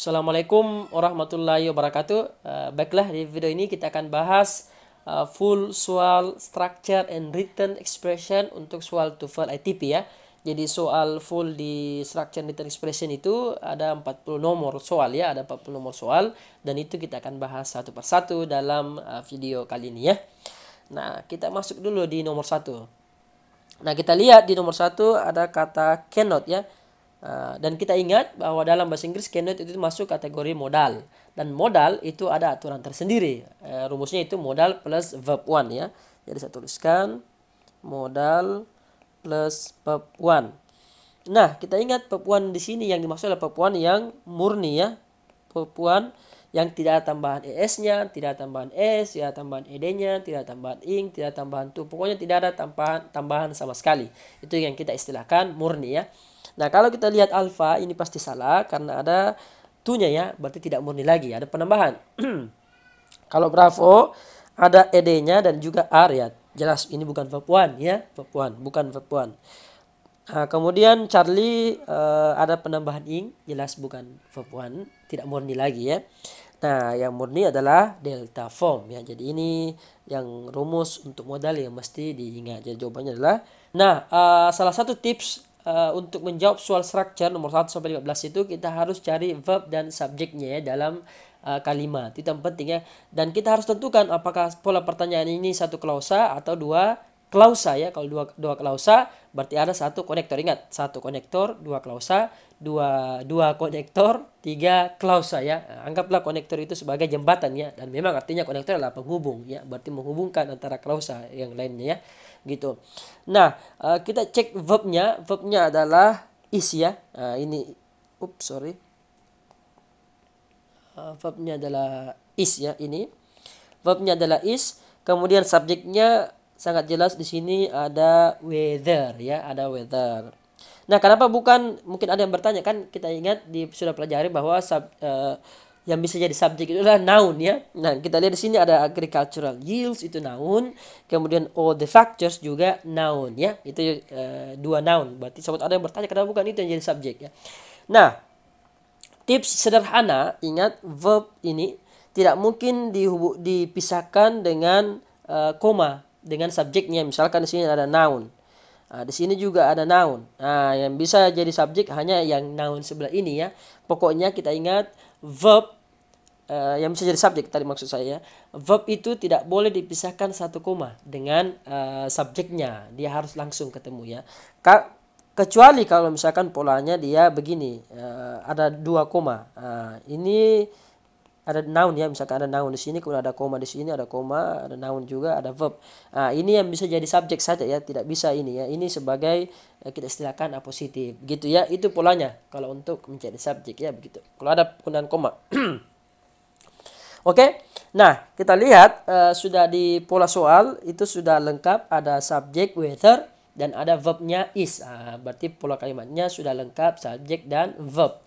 Assalamualaikum warahmatullahi wabarakatuh. Uh, baiklah di video ini kita akan bahas uh, full soal structure and written expression untuk soal TOEFL ITP ya. Jadi soal full di structure and written expression itu ada 40 nomor soal ya, ada 40 nomor soal dan itu kita akan bahas satu persatu dalam uh, video kali ini ya. Nah, kita masuk dulu di nomor satu. Nah, kita lihat di nomor satu ada kata cannot ya. Eh, dan kita ingat bahwa dalam bahasa Inggris cannot itu masuk kategori modal dan modal itu ada aturan tersendiri uh, rumusnya itu modal plus verb one ya jadi saya tuliskan modal plus verb one nah kita ingat verb one di sini yang dimaksud adalah verb one yang murni ya verb one yang tidak ada tambahan es-nya tidak ada tambahan es ya tambahan ed-nya tidak ada tambahan ing tidak ada tambahan tuh pokoknya tidak ada tambahan tambahan sama sekali itu yang kita istilahkan murni ya Nah, kalau kita lihat alfa ini pasti salah karena ada tunya ya, berarti tidak murni lagi, ada penambahan. kalau bravo ada ed-nya dan juga r ya. Jelas ini bukan perpuan ya, perpuan bukan perpuan Nah, kemudian Charlie uh, ada penambahan ing, jelas bukan perpuan tidak murni lagi ya. Nah, yang murni adalah delta form ya. Jadi ini yang rumus untuk modal yang mesti diingat. Jadi jawabannya adalah nah, uh, salah satu tips uh, untuk menjawab soal structure nomor 1 sampai 15 itu kita harus cari verb dan subjeknya ya dalam uh, kalimat. Itu yang penting ya. Dan kita harus tentukan apakah pola pertanyaan ini satu klausa atau dua klausa ya kalau dua dua klausa berarti ada satu konektor ingat satu konektor dua klausa dua dua konektor tiga klausa ya anggaplah konektor itu sebagai jembatan ya dan memang artinya konektor adalah penghubung ya berarti menghubungkan antara klausa yang lainnya ya gitu nah eh, kita cek verbnya verbnya adalah is ya nah, ini ups sorry eh, verbnya adalah is ya ini verbnya adalah is kemudian subjeknya sangat jelas di sini ada weather ya, ada weather. Nah, kenapa bukan mungkin ada yang bertanya kan kita ingat di sudah pelajari bahwa sub, uh, yang bisa jadi subjek itu adalah noun ya. Nah, kita lihat di sini ada agricultural yields itu noun, kemudian all the factors juga noun ya. Itu uh, dua noun. Berarti sobat ada yang bertanya kenapa bukan itu yang jadi subjek ya. Nah, tips sederhana ingat verb ini tidak mungkin dipisahkan dengan uh, koma dengan subjeknya misalkan di sini ada noun nah, di sini juga ada noun nah yang bisa jadi subjek hanya yang noun sebelah ini ya pokoknya kita ingat verb uh, yang bisa jadi subjek tadi maksud saya verb itu tidak boleh dipisahkan satu koma dengan uh, subjeknya dia harus langsung ketemu ya Ka kecuali kalau misalkan polanya dia begini uh, ada dua koma uh, ini ada noun ya misalkan ada noun di sini kemudian ada koma di sini ada koma ada noun juga ada verb nah, ini yang bisa jadi subjek saja ya tidak bisa ini ya ini sebagai eh, kita istilahkan apositif gitu ya itu polanya kalau untuk menjadi subjek ya begitu kalau ada penggunaan koma oke okay? nah kita lihat uh, sudah di pola soal itu sudah lengkap ada subjek weather dan ada verbnya is nah, berarti pola kalimatnya sudah lengkap subjek dan verb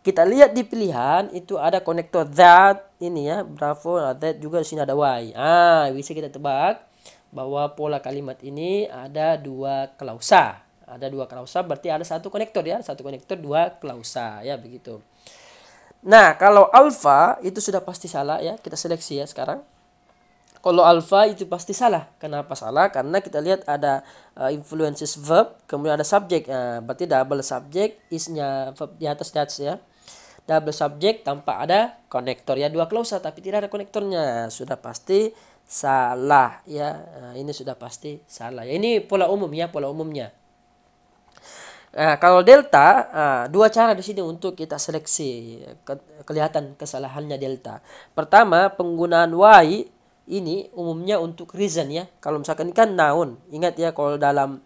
kita lihat di pilihan itu ada konektor that ini ya bravo that nah, juga di sini ada y ah bisa kita tebak bahwa pola kalimat ini ada dua klausa ada dua klausa berarti ada satu konektor ya satu konektor dua klausa ya begitu nah kalau alpha itu sudah pasti salah ya kita seleksi ya sekarang kalau alpha itu pasti salah kenapa salah karena kita lihat ada uh, influences verb kemudian ada subject uh, nah, berarti double subject isnya verb di atas di atas ya double subject tanpa ada konektor ya dua klausa tapi tidak ada konektornya sudah pasti salah ya nah, ini sudah pasti salah ya ini pola umum ya pola umumnya nah, kalau delta ah, dua cara di sini untuk kita seleksi ya, kelihatan kesalahannya delta pertama penggunaan y ini umumnya untuk reason ya kalau misalkan ini kan noun ingat ya kalau dalam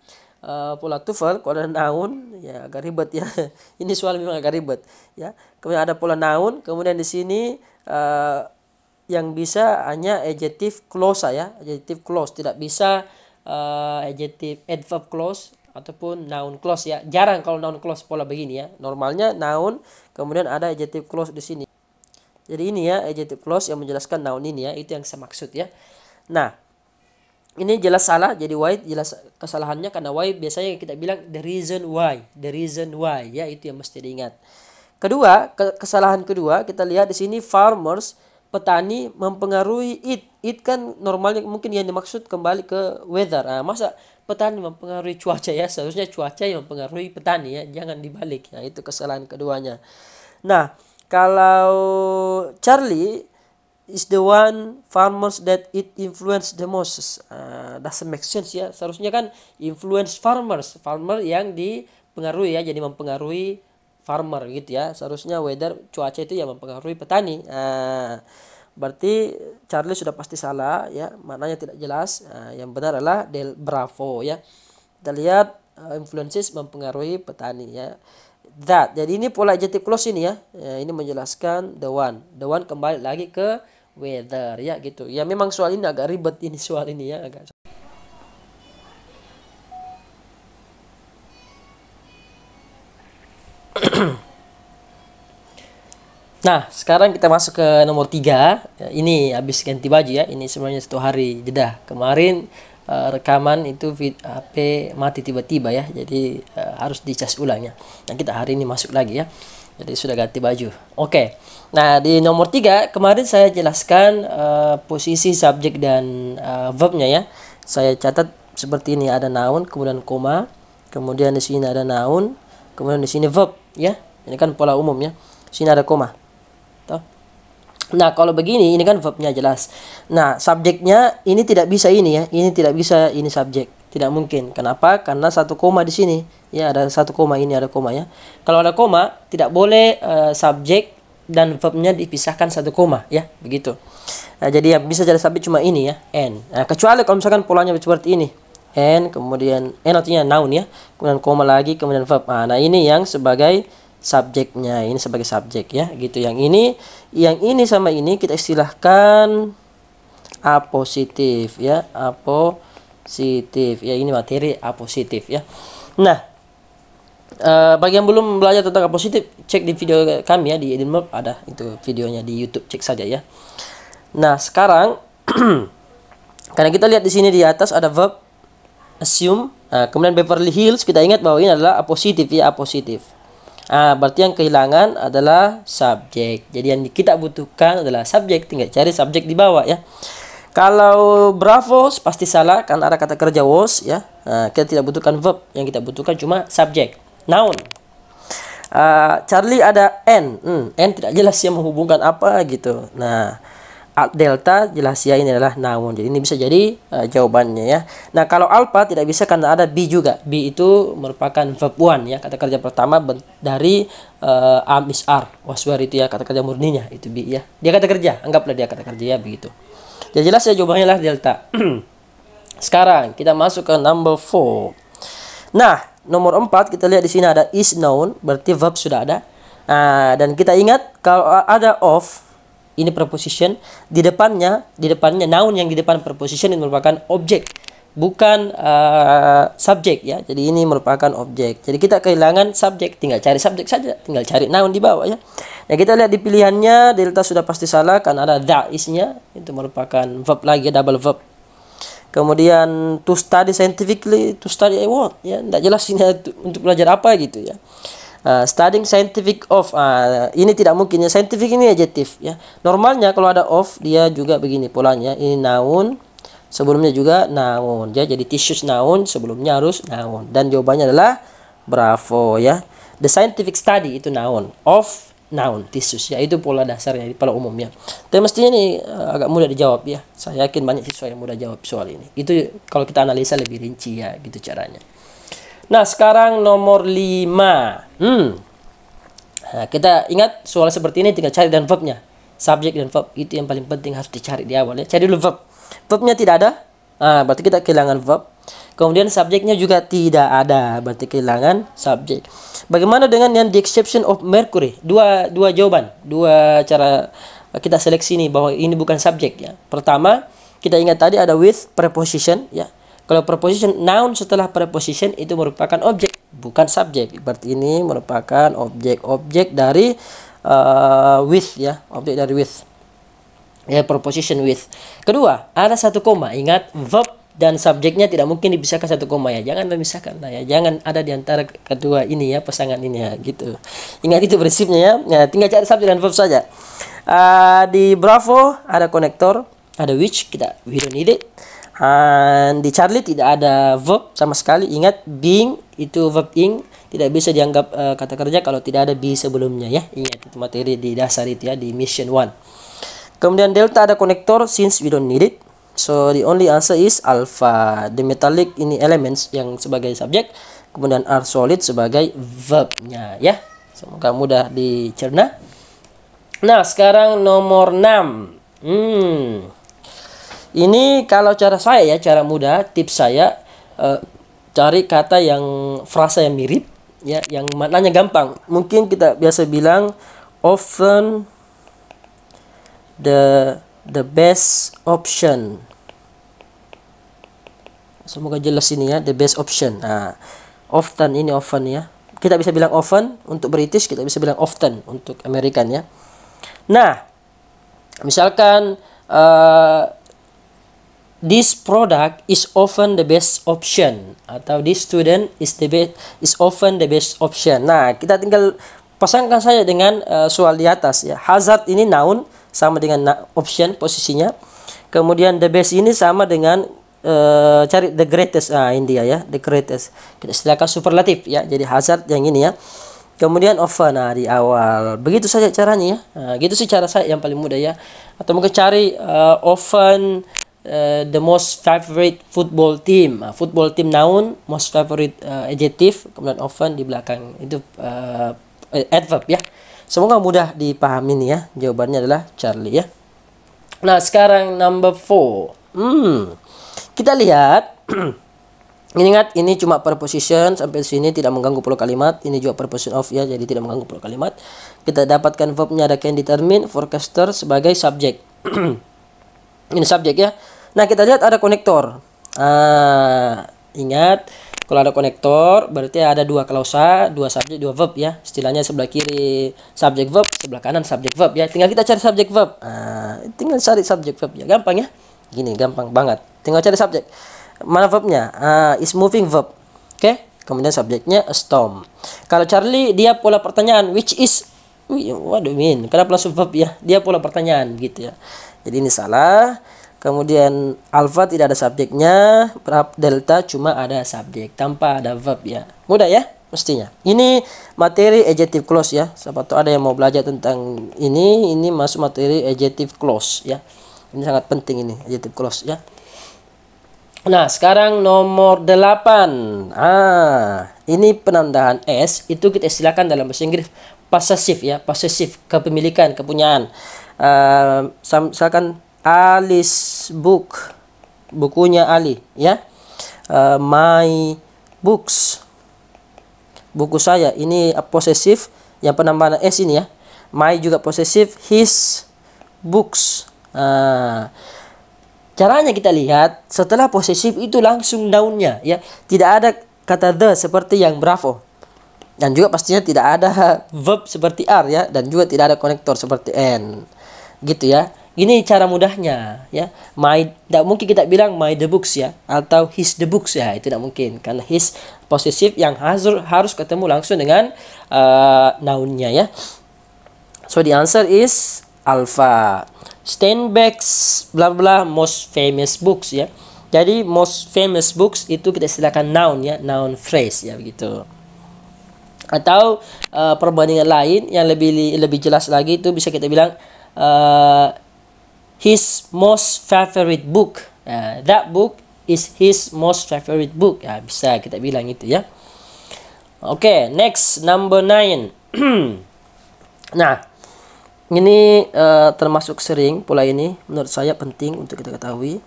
uh, eh, pola tufel kalau ada naun ya agak ribet ya ini soal memang agak ribet ya kemudian ada pola naun kemudian di sini uh, yang bisa hanya adjective close ya adjective close tidak bisa uh, adjective adverb close ataupun noun close ya jarang kalau noun close pola begini ya normalnya noun kemudian ada adjective close di sini jadi ini ya adjective close yang menjelaskan noun ini ya itu yang saya maksud ya nah ini jelas salah jadi why jelas kesalahannya karena why biasanya kita bilang the reason why the reason why ya itu yang mesti diingat kedua ke kesalahan kedua kita lihat di sini farmers petani mempengaruhi it it kan normalnya mungkin yang dimaksud kembali ke weather nah, masa petani mempengaruhi cuaca ya seharusnya cuaca yang mempengaruhi petani ya jangan dibalik ya itu kesalahan keduanya nah kalau Charlie is the one farmers that it influence the most. Uh, doesn't make sense ya. Seharusnya kan influence farmers, farmer yang dipengaruhi ya, jadi mempengaruhi farmer gitu ya. Seharusnya weather cuaca itu yang mempengaruhi petani. Uh, berarti Charlie sudah pasti salah ya, Mananya tidak jelas. Uh, yang benar adalah Del Bravo ya. Kita lihat uh, influences mempengaruhi petani ya that. Jadi ini pola adjective clause ini ya. ya. Ini menjelaskan the one. The one kembali lagi ke weather ya gitu. Ya memang soal ini agak ribet ini soal ini ya agak. Nah, sekarang kita masuk ke nomor tiga. Ya, ini habis ganti baju ya. Ini sebenarnya satu hari jeda. Kemarin Eh, rekaman itu HP mati tiba-tiba ya jadi uh, harus dicas ulangnya dan nah, kita hari ini masuk lagi ya jadi sudah ganti baju oke okay. nah di nomor tiga kemarin saya jelaskan uh, posisi subjek dan uh, verbnya ya saya catat seperti ini ada noun kemudian koma kemudian di sini ada noun kemudian di sini verb ya ini kan pola umum ya sini ada koma Nah, kalau begini, ini kan verbnya jelas. Nah, subjeknya ini tidak bisa ini ya. Ini tidak bisa ini subjek. Tidak mungkin. Kenapa? Karena satu koma di sini. Ya, ada satu koma ini ada koma ya. Kalau ada koma, tidak boleh uh, subjek dan verbnya dipisahkan satu koma ya, begitu. Nah, jadi yang bisa jadi subjek cuma ini ya, n. Nah, kecuali kalau misalkan polanya seperti ini. N kemudian n artinya noun ya. Kemudian koma lagi, kemudian verb. Nah, nah ini yang sebagai subjeknya ini sebagai subjek ya gitu yang ini yang ini sama ini kita istilahkan a positif ya a positif ya ini materi a positif ya nah uh, bagi yang belum belajar tentang positif cek di video kami ya di Edinburgh ada itu videonya di YouTube cek saja ya nah sekarang karena kita lihat di sini di atas ada verb assume uh, kemudian Beverly Hills kita ingat bahwa ini adalah positif ya positif Ah, berarti yang kehilangan adalah subjek. Jadi yang kita butuhkan adalah subjek. Tinggal cari subjek di bawah ya. Kalau bravos pasti salah karena ada kata kerja was ya. Nah, kita tidak butuhkan verb. Yang kita butuhkan cuma subjek, noun. Uh, Charlie ada n. Hmm, n tidak jelas yang menghubungkan apa gitu. Nah, delta jelas ya ini adalah namun. Jadi ini bisa jadi uh, jawabannya ya. Nah, kalau Alpha tidak bisa karena ada B juga. B itu merupakan verb one ya, kata kerja pertama dari uh, am is are. Waswar itu ya kata kerja murninya itu B ya. Dia kata kerja, anggaplah dia kata kerja ya begitu. Jadi ya, jelas ya jawabannya lah delta. Sekarang kita masuk ke number four. Nah, nomor empat kita lihat di sini ada is known berarti verb sudah ada. Nah, dan kita ingat kalau ada of ini preposition di depannya di depannya noun yang di depan preposition ini merupakan objek bukan uh, subjek ya jadi ini merupakan objek jadi kita kehilangan subjek tinggal cari subjek saja tinggal cari noun di bawah ya nah kita lihat di pilihannya delta sudah pasti salah karena ada da isnya itu merupakan verb lagi double verb kemudian to study scientifically to study a what ya tidak jelas ini untuk belajar apa gitu ya uh, studying scientific of uh, ini tidak mungkin ya scientific ini adjektif ya normalnya kalau ada of dia juga begini polanya ini noun sebelumnya juga noun ya jadi tissues noun sebelumnya harus noun dan jawabannya adalah bravo ya the scientific study itu noun of noun tissues ya itu pola dasarnya pola umumnya tapi mestinya ini uh, eh, agak mudah dijawab ya saya yakin banyak siswa yang mudah jawab soal ini itu kalau kita analisa lebih rinci ya gitu caranya Nah, sekarang nomor 5. Hmm. Nah, kita ingat soal seperti ini tinggal cari dan verbnya. Subjek dan verb itu yang paling penting harus dicari di awal ya. Cari dulu verb. Verbnya tidak ada. Nah, berarti kita kehilangan verb. Kemudian subjeknya juga tidak ada, berarti kehilangan subjek. Bagaimana dengan yang the exception of Mercury? Dua dua jawaban, dua cara kita seleksi nih bahwa ini bukan subjek ya. Pertama, kita ingat tadi ada with preposition ya. Kalau preposition noun setelah preposition itu merupakan objek, bukan subjek. Berarti ini merupakan objek-objek dari uh, eh, with ya, objek dari with. Ya, preposition with. Kedua, ada satu koma. Ingat verb dan subjeknya tidak mungkin dipisahkan satu koma ya jangan memisahkan lah ya jangan ada di antara kedua ini ya pasangan ini ya gitu ingat itu prinsipnya ya nah, tinggal cari subjek dan verb saja uh, di Bravo ada konektor ada which kita we don't need it And di Charlie tidak ada verb sama sekali. Ingat being itu verb ing tidak bisa dianggap uh, kata kerja kalau tidak ada be sebelumnya ya. Ingat itu materi di dasar itu ya di mission one Kemudian delta ada konektor since we don't need it. So the only answer is alpha. The metallic ini elements yang sebagai subjek, kemudian are solid sebagai verbnya ya. Semoga mudah dicerna. Nah, sekarang nomor 6. Hmm. Ini kalau cara saya ya, cara mudah, tips saya e, cari kata yang frasa yang mirip ya, yang maknanya gampang. Mungkin kita biasa bilang often the the best option. Semoga jelas ini ya, the best option. Nah, often ini often ya. Kita bisa bilang often untuk British, kita bisa bilang often untuk American ya. Nah, misalkan eh, this product is often the best option atau this student is the best is often the best option. Nah, kita tinggal pasangkan saja dengan uh, soal di atas ya. Hazard ini noun sama dengan option posisinya. Kemudian the best ini sama dengan uh, cari the greatest. Ah, ini dia ya, the greatest. Kita silakan superlatif ya. Jadi hazard yang ini ya. Kemudian often nah di awal. Begitu saja caranya ya. Nah, gitu sih cara saya yang paling mudah ya. Atau mungkin cari uh, eh, often Eh, the most favorite football team. Uh, football team noun, most favorite uh, adjective, kemudian often di belakang itu uh, adverb ya. Semoga mudah dipahami nih ya. Jawabannya adalah Charlie ya. Nah, sekarang number four. Hmm. Kita lihat Ingat ini cuma preposition sampai sini tidak mengganggu puluh kalimat. Ini juga preposition of ya jadi tidak mengganggu puluh kalimat. Kita dapatkan verbnya ada can determine forecaster sebagai subjek. ini subjek ya Nah, kita lihat ada konektor. Ah, ingat kalau ada konektor berarti ada dua klausa, dua subjek, dua verb ya. Istilahnya sebelah kiri subjek verb, sebelah kanan subjek verb ya. Tinggal kita cari subjek verb. Ah, tinggal cari subjek verb ya. Gampang ya. Gini, gampang banget. Tinggal cari subjek. Mana verbnya? Ah, is moving verb. Oke. Okay? Kemudian subjeknya a storm. Kalau Charlie dia pola pertanyaan which is Wih, waduh min, kenapa langsung verb ya? Dia pola pertanyaan gitu ya. Jadi ini salah. Kemudian alfa tidak ada subjeknya, delta cuma ada subjek tanpa ada verb ya. Mudah ya mestinya. Ini materi adjective clause ya. Siapa tahu ada yang mau belajar tentang ini, ini masuk materi adjective clause ya. Ini sangat penting ini adjective clause ya. Nah, sekarang nomor 8. Ah, ini penandaan S itu kita istilahkan dalam bahasa Inggris possessive ya, possessive kepemilikan, kepunyaan. Uh, ah, misalkan Alice book bukunya Ali ya uh, my books buku saya ini posesif yang penambahan s ini ya my juga posesif his books uh, caranya kita lihat setelah posesif itu langsung daunnya ya tidak ada kata the seperti yang bravo dan juga pastinya tidak ada verb seperti r ya dan juga tidak ada konektor seperti n gitu ya ini cara mudahnya ya. My tidak mungkin kita bilang my the books ya atau his the books ya, itu tidak mungkin karena his posesif yang hazur, harus ketemu langsung dengan uh, nounnya ya. So the answer is alpha. Steinbeck's bla bla most famous books ya. Jadi most famous books itu kita silakan noun ya, noun phrase ya begitu atau uh, perbandingan lain yang lebih lebih jelas lagi itu bisa kita bilang uh, his most favorite book. Uh, that book is his most favorite book. Uh, bisa kita bilang itu ya. Oke, okay, next number nine. nah, ini uh, termasuk sering pula ini menurut saya penting untuk kita ketahui.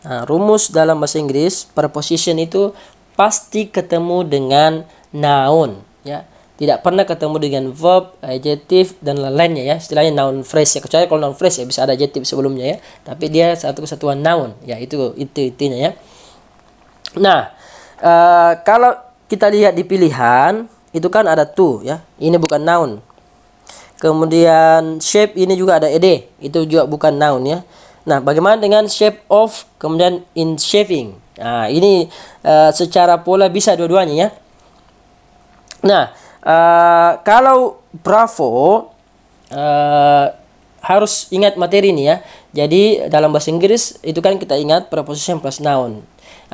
Nah, rumus dalam bahasa Inggris preposition itu pasti ketemu dengan noun ya tidak pernah ketemu dengan verb, adjektif dan lain-lainnya ya. Istilahnya noun phrase ya. Kecuali kalau noun phrase ya bisa ada adjektif sebelumnya ya. Tapi dia satu kesatuan noun ya itu itu intinya ya. Nah, uh, kalau kita lihat di pilihan itu kan ada to ya. Ini bukan noun. Kemudian shape ini juga ada ed, itu juga bukan noun ya. Nah, bagaimana dengan shape of kemudian in shaping? Nah, ini uh, secara pola bisa dua-duanya ya. Nah, Eh, kalau Bravo uh, harus ingat materi ini ya. Jadi dalam bahasa Inggris itu kan kita ingat preposition plus noun.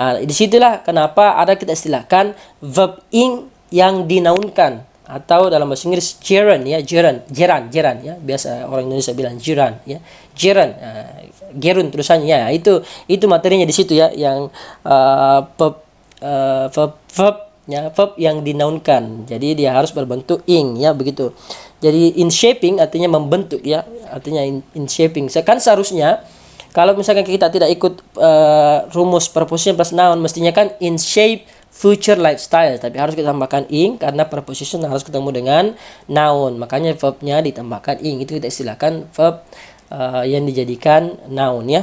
Nah, disitulah kenapa ada kita istilahkan verb ing yang dinaunkan atau dalam bahasa Inggris gerund ya gerund gerund gerund ya biasa orang Indonesia bilang gerund ya gerund uh, gerund terusannya ya itu itu materinya di situ ya yang uh, verb, uh, verb verb ya verb yang dinaunkan jadi dia harus berbentuk ing ya begitu jadi in shaping artinya membentuk ya artinya in, in shaping kan seharusnya kalau misalkan kita tidak ikut uh, rumus preposition plus noun mestinya kan in shape future lifestyle tapi harus kita tambahkan ing karena preposition harus ketemu dengan noun makanya verbnya ditambahkan ing itu kita istilahkan verb uh, yang dijadikan noun ya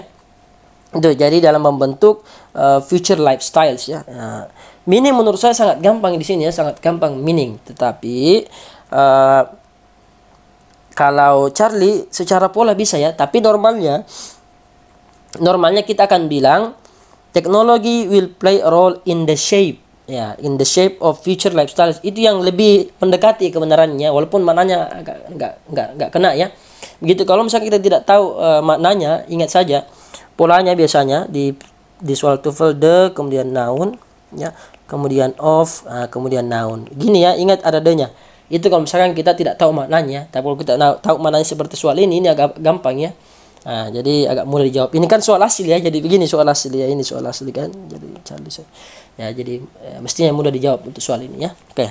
itu jadi dalam membentuk uh, future lifestyles ya nah, meaning menurut saya sangat gampang di sini ya sangat gampang meaning tetapi uh, kalau Charlie secara pola bisa ya tapi normalnya normalnya kita akan bilang technology will play a role in the shape ya in the shape of future lifestyles itu yang lebih mendekati kebenarannya walaupun mananya agak nggak nggak nggak kena ya begitu kalau misalnya kita tidak tahu uh, maknanya ingat saja polanya biasanya di di soal tuval the kemudian noun ya kemudian of nah, kemudian noun gini ya ingat ada nya itu kalau misalkan kita tidak tahu maknanya tapi kalau kita tahu maknanya seperti soal ini ini agak gampang ya nah, jadi agak mudah dijawab ini kan soal asli ya jadi begini soal asli ya ini soal asli kan jadi cari ya jadi eh, mestinya mudah dijawab untuk soal ini ya oke okay.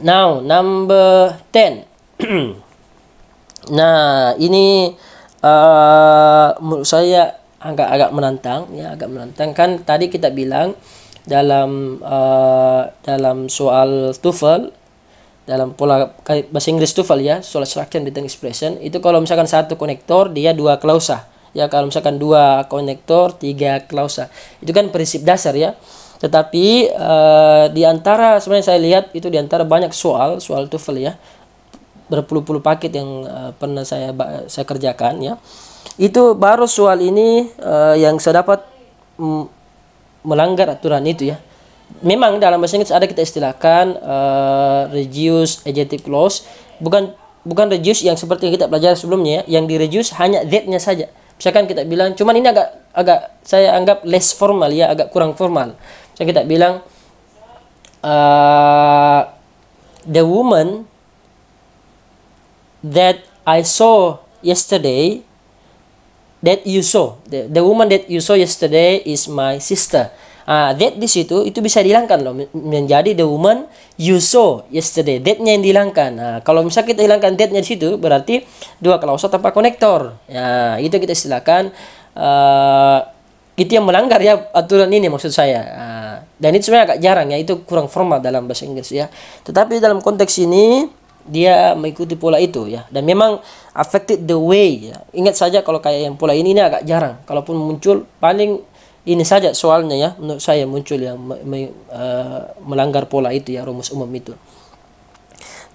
now number 10 nah ini Eh, menurut saya agak-agak menantang ya agak menantang kan tadi kita bilang dalam uh, dalam soal TOEFL dalam pola bahasa Inggris TOEFL ya soal structure dan written expression itu kalau misalkan satu konektor dia dua klausa ya kalau misalkan dua konektor tiga klausa itu kan prinsip dasar ya tetapi uh, di antara sebenarnya saya lihat itu di antara banyak soal soal TOEFL ya berpuluh-puluh paket yang uh, pernah saya saya kerjakan ya itu baru soal ini uh, yang saya dapat melanggar aturan itu ya memang dalam bahasa Inggris ada kita istilahkan uh, reduce adjective clause bukan bukan reduce yang seperti yang kita pelajari sebelumnya ya, yang di reduce hanya that-nya saja misalkan kita bilang cuman ini agak agak saya anggap less formal ya agak kurang formal misalkan kita bilang uh, the woman that I saw yesterday that you saw the, the woman that you saw yesterday is my sister uh, that di situ itu bisa dihilangkan loh menjadi the woman you saw yesterday that-nya yang dihilangkan nah, kalau misal kita hilangkan that-nya di situ berarti dua kalau klausa tanpa konektor ya nah, itu kita silakan uh, ah, itu yang melanggar ya aturan ini maksud saya uh, dan itu sebenarnya agak jarang ya itu kurang formal dalam bahasa Inggris ya tetapi dalam konteks ini dia mengikuti pola itu ya dan memang affected the way ya. ingat saja kalau kayak yang pola ini ini agak jarang kalaupun muncul paling ini saja soalnya ya menurut saya muncul yang me, me, uh, melanggar pola itu ya rumus umum itu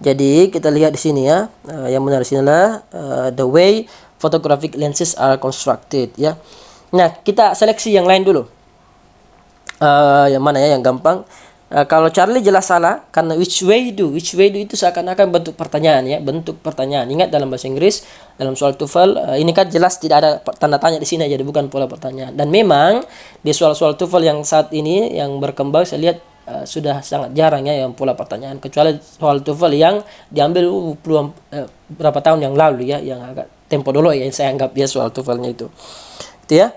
jadi kita lihat di sini ya uh, yang benar sini adalah uh, the way photographic lenses are constructed ya nah kita seleksi yang lain dulu uh, yang mana ya yang gampang Uh, kalau Charlie jelas salah karena which way do which way do itu seakan-akan bentuk pertanyaan ya bentuk pertanyaan ingat dalam bahasa Inggris dalam soal TOEFL uh, ini kan jelas tidak ada tanda tanya di sini jadi bukan pola pertanyaan dan memang di soal-soal TOEFL yang saat ini yang berkembang saya lihat uh, sudah sangat jarang ya yang pola pertanyaan kecuali soal TOEFL yang diambil puluhan uh, berapa tahun yang lalu ya yang agak tempo dulu ya yang saya anggap ya soal TOEFL-nya itu itu ya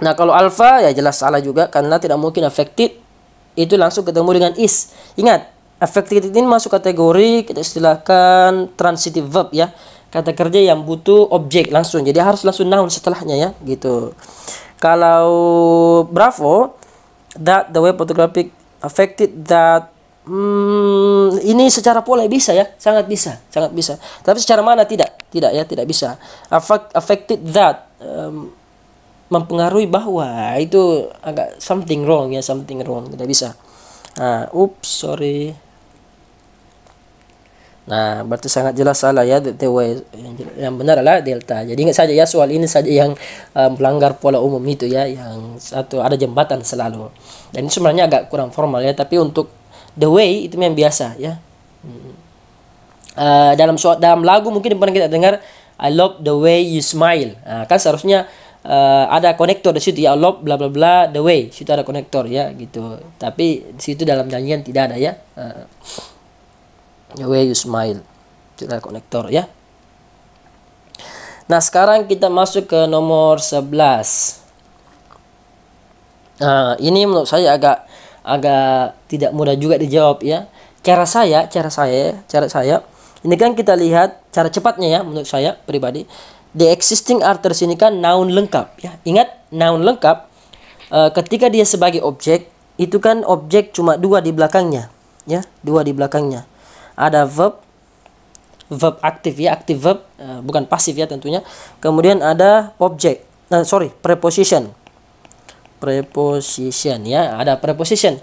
Nah kalau alfa ya jelas salah juga karena tidak mungkin affected itu langsung ketemu dengan is. Ingat, affected ini masuk kategori kita istilahkan transitive verb ya. Kata kerja yang butuh objek langsung. Jadi harus langsung noun setelahnya ya, gitu. Kalau bravo that the way photographic affected that hmm, ini secara pola bisa ya, sangat bisa, sangat bisa. Tapi secara mana tidak, tidak ya, tidak bisa. Affect, affected that um, mempengaruhi bahwa itu agak something wrong ya something wrong tidak bisa nah oops sorry nah berarti sangat jelas salah ya the way yang benar adalah delta jadi ingat saja ya soal ini saja yang um, melanggar pola umum itu ya yang satu ada jembatan selalu dan ini sebenarnya agak kurang formal ya tapi untuk the way itu yang biasa ya uh, dalam dalam lagu mungkin pernah kita dengar I love the way you smile nah, kan seharusnya uh, ada konektor di situ ya Allah bla bla bla the way situ ada konektor ya gitu tapi di situ dalam janjian tidak ada ya uh, the way you smile tidak ada konektor ya nah sekarang kita masuk ke nomor 11 nah ini menurut saya agak agak tidak mudah juga dijawab ya cara saya cara saya cara saya ini kan kita lihat cara cepatnya ya menurut saya pribadi the existing arters ini kan noun lengkap ya. Ingat noun lengkap uh, ketika dia sebagai objek itu kan objek cuma dua di belakangnya ya, dua di belakangnya. Ada verb verb aktif ya, aktif verb uh, bukan pasif ya tentunya. Kemudian ada objek. Nah, sorry, preposition. Preposition ya, ada preposition.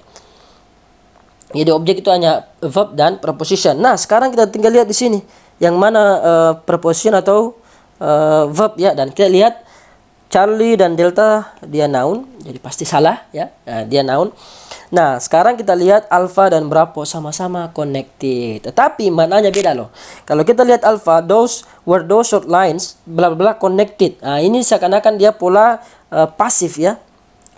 Jadi objek itu hanya verb dan preposition. Nah, sekarang kita tinggal lihat di sini yang mana uh, preposition atau uh, verb ya dan kita lihat Charlie dan Delta dia noun jadi pasti salah ya nah, dia noun nah sekarang kita lihat Alpha dan Bravo sama-sama connected tetapi mananya beda loh kalau kita lihat Alpha those were those short lines bla bla connected nah, ini seakan-akan dia pola uh, pasif ya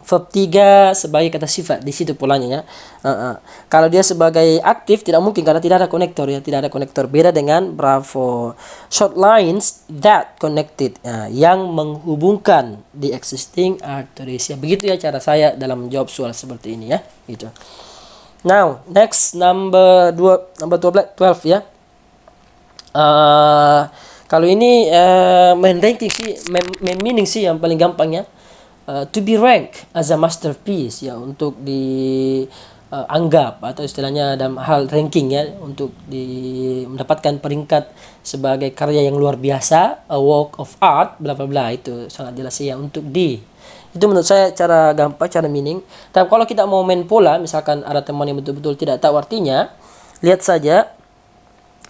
verb 3 sebagai kata sifat di situ polanya ya. Uh, uh. Kalau dia sebagai aktif tidak mungkin karena tidak ada konektor ya, tidak ada konektor. Beda dengan bravo. Short lines that connected uh, yang menghubungkan the existing arteries. Ya, begitu ya cara saya dalam menjawab soal seperti ini ya, gitu. Now, next number 2 number 12 12 ya. Uh, kalau ini uh, main ranking sih main, main meaning sih yang paling gampang ya uh, to be ranked as a masterpiece ya untuk di uh, anggap atau istilahnya dalam hal ranking ya untuk di mendapatkan peringkat sebagai karya yang luar biasa a work of art bla bla bla itu sangat jelas ya untuk di itu menurut saya cara gampang cara meaning tapi kalau kita mau main pola misalkan ada teman yang betul-betul tidak tahu artinya lihat saja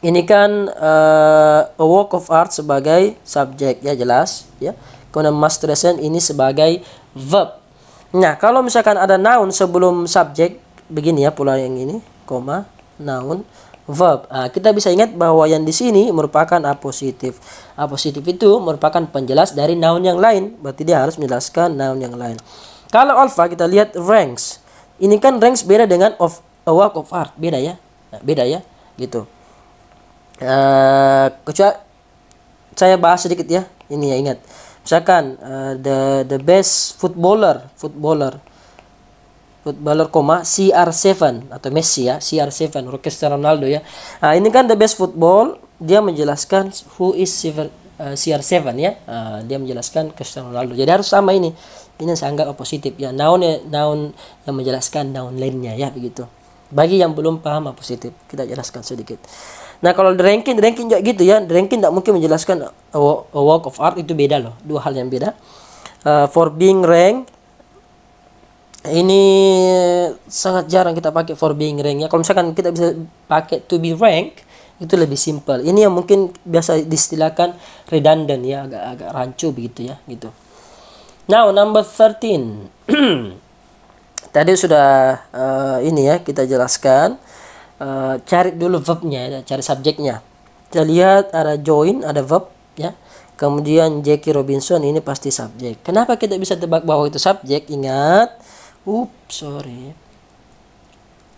ini kan uh, a work of art sebagai subjek ya jelas ya kemudian must present ini sebagai verb nah kalau misalkan ada noun sebelum subjek begini ya pula yang ini koma noun verb nah, kita bisa ingat bahwa yang di sini merupakan apositif apositif itu merupakan penjelas dari noun yang lain berarti dia harus menjelaskan noun yang lain kalau alpha kita lihat ranks ini kan ranks beda dengan of a work of art beda ya nah, beda ya gitu uh, kecuali saya bahas sedikit ya ini ya ingat misalkan uh, the the best footballer footballer footballer koma CR7 atau Messi ya CR7 Cristiano Ronaldo ya nah, ini kan the best football dia menjelaskan who is CR, uh, CR7 ya uh, dia menjelaskan Cristiano Ronaldo jadi harus sama ini ini saya anggap positif ya noun ya noun yang menjelaskan noun lainnya ya begitu bagi yang belum paham positif kita jelaskan sedikit Nah kalau the ranking juga gitu ya. ranking tidak mungkin menjelaskan uh, a work of art itu beda loh. Dua hal yang beda. Uh, for being rank ini sangat jarang kita pakai for being rank ya. Kalau misalkan kita bisa pakai to be rank itu lebih simple. Ini yang mungkin biasa disilakan redundant ya, agak-agak rancu begitu ya, gitu. Now number 13. Tadi sudah uh, ini ya kita jelaskan uh, cari dulu verbnya ya, cari subjeknya kita lihat ada join ada verb ya kemudian Jackie Robinson ini pasti subjek kenapa kita bisa tebak bahwa itu subjek ingat ups sorry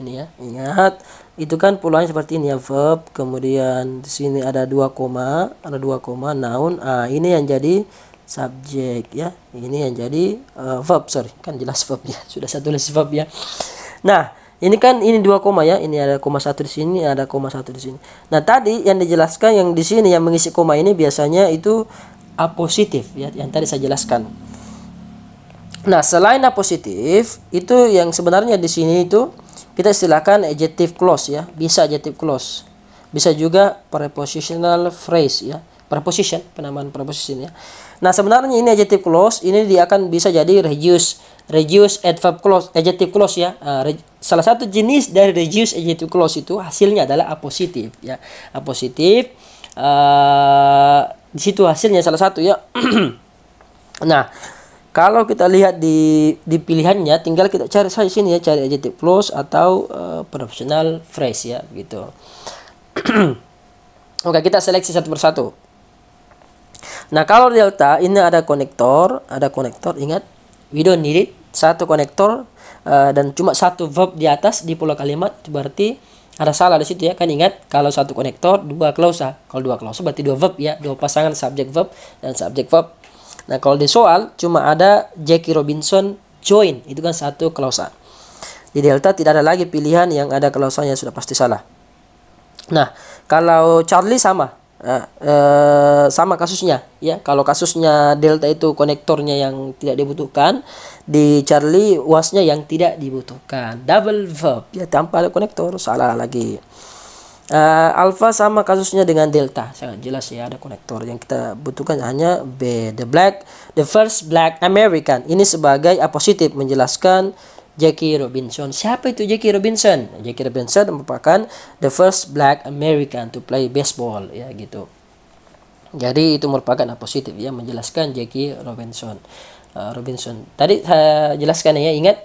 ini ya ingat itu kan pulangnya seperti ini ya verb kemudian di sini ada dua koma ada dua koma noun ah ini yang jadi subjek ya ini yang jadi uh, verb sorry kan jelas verbnya sudah saya tulis verb ya nah ini kan ini dua koma ya ini ada koma satu di sini ada koma satu di sini nah tadi yang dijelaskan yang di sini yang mengisi koma ini biasanya itu a positif ya yang tadi saya jelaskan nah selain a positif itu yang sebenarnya di sini itu kita istilahkan adjective clause ya bisa adjective clause bisa juga prepositional phrase ya preposition penamaan preposition ya nah sebenarnya ini adjective clause ini dia akan bisa jadi reduce reduce adverb clause, adjective clause ya. Uh, salah satu jenis dari reduce adjective clause itu hasilnya adalah positif ya. positif uh, eh, di situ hasilnya salah satu ya. nah, kalau kita lihat di di pilihannya tinggal kita cari saja sini ya, cari adjective clause atau uh, eh, professional phrase ya gitu. Oke, kita seleksi satu persatu. Nah, kalau delta ini ada konektor, ada konektor ingat we don't need it satu konektor uh, dan cuma satu verb di atas di pulau kalimat berarti ada salah di situ ya kan ingat kalau satu konektor dua klausa kalau dua klausa berarti dua verb ya dua pasangan subjek verb dan subjek verb nah kalau di soal cuma ada Jackie Robinson join itu kan satu klausa di delta tidak ada lagi pilihan yang ada klausanya sudah pasti salah nah kalau Charlie sama Eh, eh, sama kasusnya ya kalau kasusnya delta itu konektornya yang tidak dibutuhkan di Charlie wasnya yang tidak dibutuhkan double verb ya tanpa ada konektor salah lagi eh, alpha sama kasusnya dengan delta sangat jelas ya ada konektor yang kita butuhkan hanya B the black the first black American ini sebagai apositif menjelaskan Jackie Robinson. Siapa itu Jackie Robinson? Jackie Robinson merupakan the first black American to play baseball ya gitu. Jadi itu merupakan apa positif ya menjelaskan Jackie Robinson. Uh, Robinson. Tadi saya eh, jelaskan ya, ingat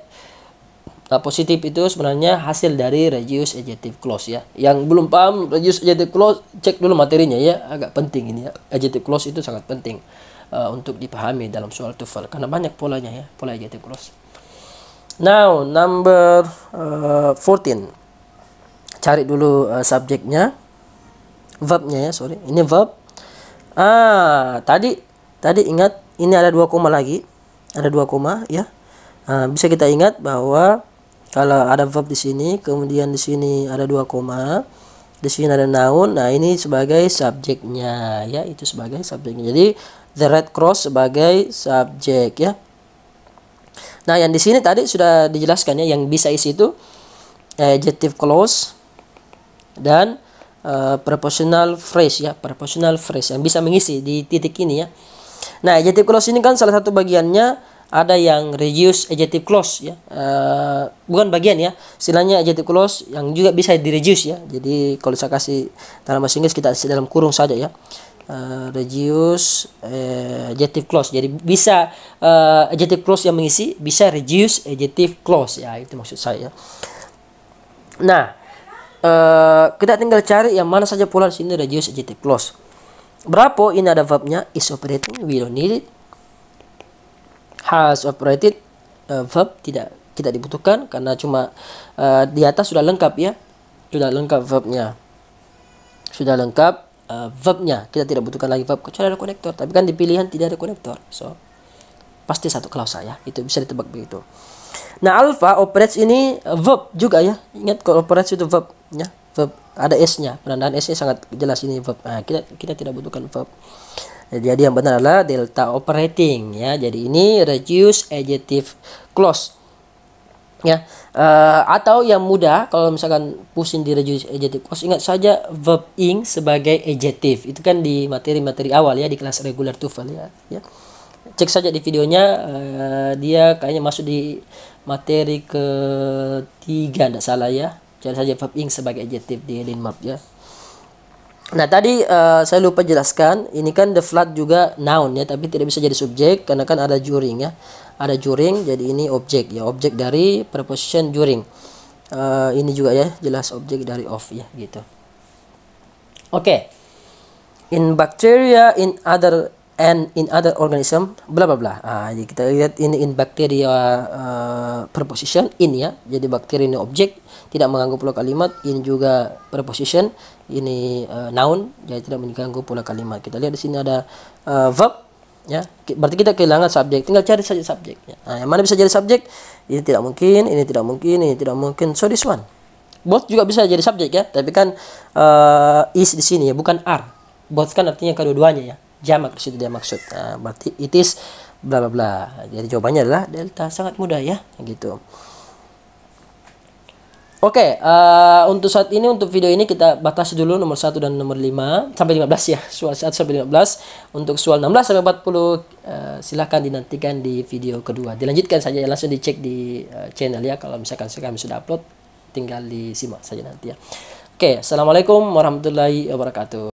uh, positif itu sebenarnya hasil dari reduce adjective clause ya. Yang belum paham reduce adjective clause, cek dulu materinya ya, agak penting ini ya. Adjective clause itu sangat penting uh, untuk dipahami dalam soal TOEFL karena banyak polanya ya, pola adjective clause. Now number uh, 14. Cari dulu uh, subjeknya. Verbnya ya, sorry. Ini verb. Ah, tadi tadi ingat ini ada dua koma lagi. Ada dua koma ya. Nah, bisa kita ingat bahwa kalau ada verb di sini, kemudian di sini ada dua koma, di sini ada noun. Nah, ini sebagai subjeknya ya, itu sebagai subjeknya. Jadi the red cross sebagai subjek ya. Nah, yang di sini tadi sudah dijelaskan ya, yang bisa isi itu eh, adjective clause dan uh, eh, prepositional phrase ya, proportional phrase yang bisa mengisi di titik ini ya. Nah, adjective clause ini kan salah satu bagiannya ada yang reduce adjective clause ya. Uh, bukan bagian ya, istilahnya adjective clause yang juga bisa di reduce ya. Jadi kalau saya kasih dalam bahasa Inggris kita dalam kurung saja ya. Eh, reduce uh, adjective clause. Jadi bisa uh, adjective clause yang mengisi bisa reduce adjective clause ya itu maksud saya. Nah, uh, kita tinggal cari yang mana saja pula di sini reduce adjective clause. Berapa ini ada verbnya is operating we don't need it has operated uh, verb tidak tidak dibutuhkan karena cuma uh, di atas sudah lengkap ya sudah lengkap verbnya sudah lengkap uh, verbnya kita tidak butuhkan lagi verb kecuali ada konektor tapi kan di pilihan tidak ada konektor so pasti satu klausa ya itu bisa ditebak begitu nah alpha operates ini uh, verb juga ya ingat kalau operates itu verb ya verb ada s nya penandaan s nya sangat jelas ini verb nah, kita kita tidak butuhkan verb eh, jadi yang benar adalah delta operating ya jadi ini reduce adjective clause ya uh, atau yang mudah kalau misalkan pusing reduce adjective kos ingat saja verb ing sebagai adjective itu kan di materi-materi awal ya di kelas regular TOEFL ya ya cek saja di videonya uh, dia kayaknya masuk di materi ketiga tidak salah ya cari saja verb ing sebagai adjective di map ya Nah tadi uh, saya lupa jelaskan ini kan the flood juga noun ya tapi tidak bisa jadi subjek karena kan ada juring ya ada juring jadi ini objek ya objek dari preposition juring uh, ini juga ya jelas objek dari of ya gitu oke okay. in bacteria in other and in other organism bla bla bla ah jadi kita lihat ini in bacteria uh, preposition in ya jadi bakteri ini objek tidak mengganggu pula kalimat ini juga preposition ini uh, noun jadi tidak mengganggu pula kalimat kita lihat di sini ada uh, verb ya berarti kita kehilangan subjek tinggal cari saja subjeknya nah, yang mana bisa jadi subjek ini tidak mungkin ini tidak mungkin ini tidak mungkin so this one both juga bisa jadi subjek ya tapi kan uh, is di sini ya bukan are both kan artinya kedua-duanya ya jamak di situ dia maksud nah, berarti it is bla bla bla jadi jawabannya adalah delta sangat mudah ya gitu Oke, okay, uh, eh, untuk saat ini untuk video ini kita batasi dulu nomor 1 dan nomor 5 sampai 15 ya. Soal 1 sampai 15. Untuk soal 16 sampai 40 uh, eh, silahkan dinantikan di video kedua. Dilanjutkan saja ya, langsung dicek di uh, channel ya kalau misalkan kami sudah upload tinggal disimak saja nanti ya. Oke, okay, Assalamualaikum warahmatullahi wabarakatuh.